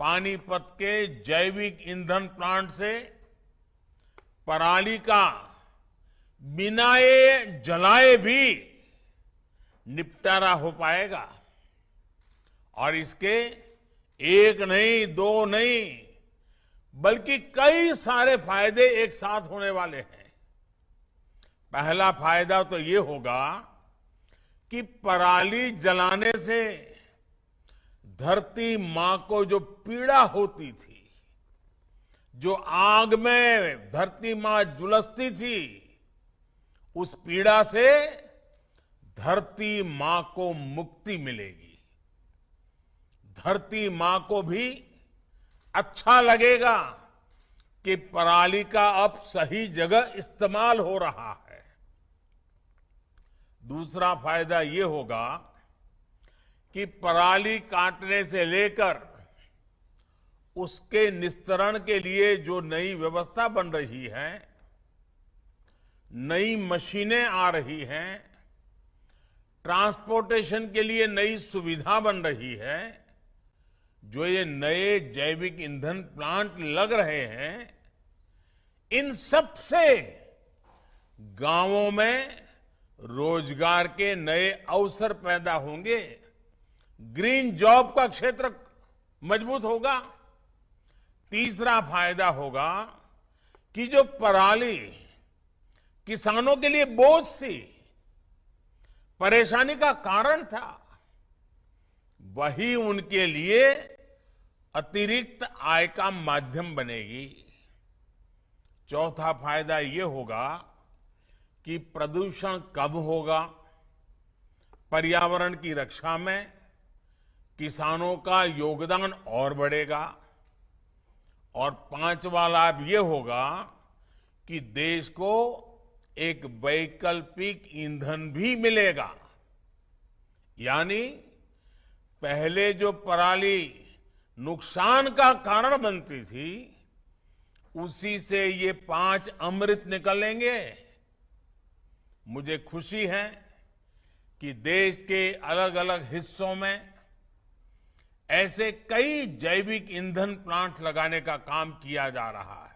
पानीपत के जैविक ईंधन प्लांट से पराली का बिना जलाए भी निपटारा हो पाएगा और इसके एक नहीं दो नहीं बल्कि कई सारे फायदे एक साथ होने वाले हैं पहला फायदा तो ये होगा कि पराली जलाने से धरती मां को जो पीड़ा होती थी जो आग में धरती मां जुलसती थी उस पीड़ा से धरती मां को मुक्ति मिलेगी धरती मां को भी अच्छा लगेगा कि पराली का अब सही जगह इस्तेमाल हो रहा है दूसरा फायदा यह होगा कि पराली काटने से लेकर उसके निस्तरण के लिए जो नई व्यवस्था बन रही है नई मशीनें आ रही हैं ट्रांसपोर्टेशन के लिए नई सुविधा बन रही है जो ये नए जैविक ईंधन प्लांट लग रहे हैं इन सब से गांवों में रोजगार के नए अवसर पैदा होंगे ग्रीन जॉब का क्षेत्र मजबूत होगा तीसरा फायदा होगा कि जो पराली किसानों के लिए बोझ थी परेशानी का कारण था वही उनके लिए अतिरिक्त आय का माध्यम बनेगी चौथा फायदा यह होगा कि प्रदूषण कम होगा पर्यावरण की रक्षा में किसानों का योगदान और बढ़ेगा और पांचवा लाभ ये होगा कि देश को एक वैकल्पिक ईंधन भी मिलेगा यानी पहले जो पराली नुकसान का कारण बनती थी उसी से ये पांच अमृत निकलेंगे मुझे खुशी है कि देश के अलग अलग हिस्सों में ऐसे कई जैविक ईंधन प्लांट लगाने का काम किया जा रहा है